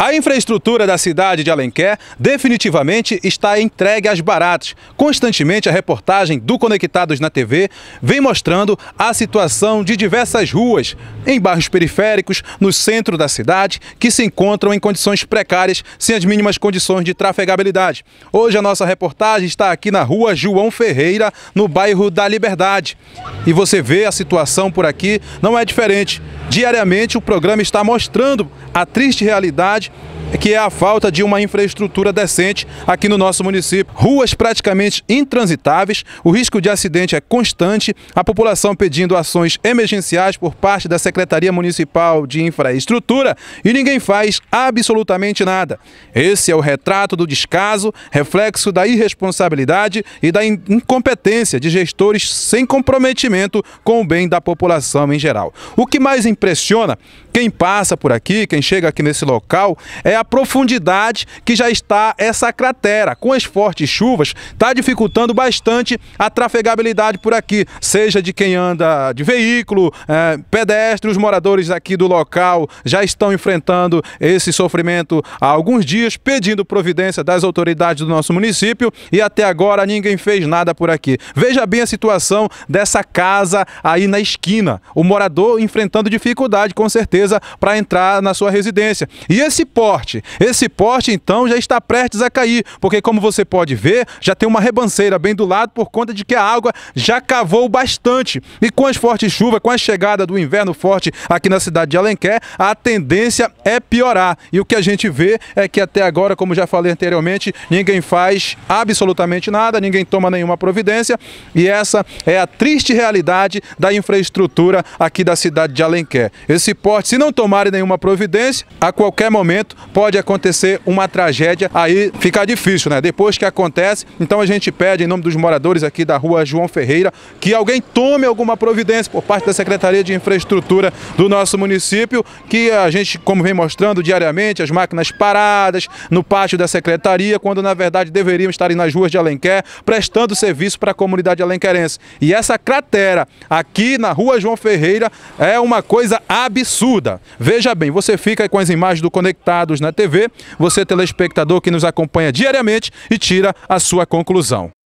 A infraestrutura da cidade de Alenquer definitivamente está entregue às baratas. Constantemente a reportagem do Conectados na TV vem mostrando a situação de diversas ruas em bairros periféricos, no centro da cidade, que se encontram em condições precárias, sem as mínimas condições de trafegabilidade. Hoje a nossa reportagem está aqui na rua João Ferreira, no bairro da Liberdade. E você vê a situação por aqui não é diferente. Diariamente o programa está mostrando a triste realidade é que é a falta de uma infraestrutura decente aqui no nosso município. Ruas praticamente intransitáveis, o risco de acidente é constante, a população pedindo ações emergenciais por parte da Secretaria Municipal de Infraestrutura e ninguém faz absolutamente nada. Esse é o retrato do descaso, reflexo da irresponsabilidade e da incompetência de gestores sem comprometimento com o bem da população em geral. O que mais impressiona quem passa por aqui, quem chega aqui nesse local, é a profundidade que já está essa cratera. Com as fortes chuvas, está dificultando bastante a trafegabilidade por aqui, seja de quem anda de veículo, é, pedestre, os moradores aqui do local já estão enfrentando esse sofrimento há alguns dias, pedindo providência das autoridades do nosso município e até agora ninguém fez nada por aqui. Veja bem a situação dessa casa aí na esquina. O morador enfrentando dificuldade, com certeza, para entrar na sua residência. E esse porte porte. Esse porte, então, já está prestes a cair, porque, como você pode ver, já tem uma rebanceira bem do lado por conta de que a água já cavou bastante. E com as fortes chuvas, com a chegada do inverno forte aqui na cidade de Alenquer, a tendência é piorar. E o que a gente vê é que até agora, como já falei anteriormente, ninguém faz absolutamente nada, ninguém toma nenhuma providência. E essa é a triste realidade da infraestrutura aqui da cidade de Alenquer. Esse porte, se não tomarem nenhuma providência, a qualquer momento pode acontecer uma tragédia, aí fica difícil, né? Depois que acontece, então a gente pede, em nome dos moradores aqui da rua João Ferreira, que alguém tome alguma providência por parte da Secretaria de Infraestrutura do nosso município, que a gente, como vem mostrando diariamente, as máquinas paradas no pátio da Secretaria, quando na verdade deveriam estar nas ruas de Alenquer, prestando serviço para a comunidade alenquerense. E essa cratera aqui na rua João Ferreira é uma coisa absurda. Veja bem, você fica com as imagens do Conectados, né? na TV, você telespectador que nos acompanha diariamente e tira a sua conclusão.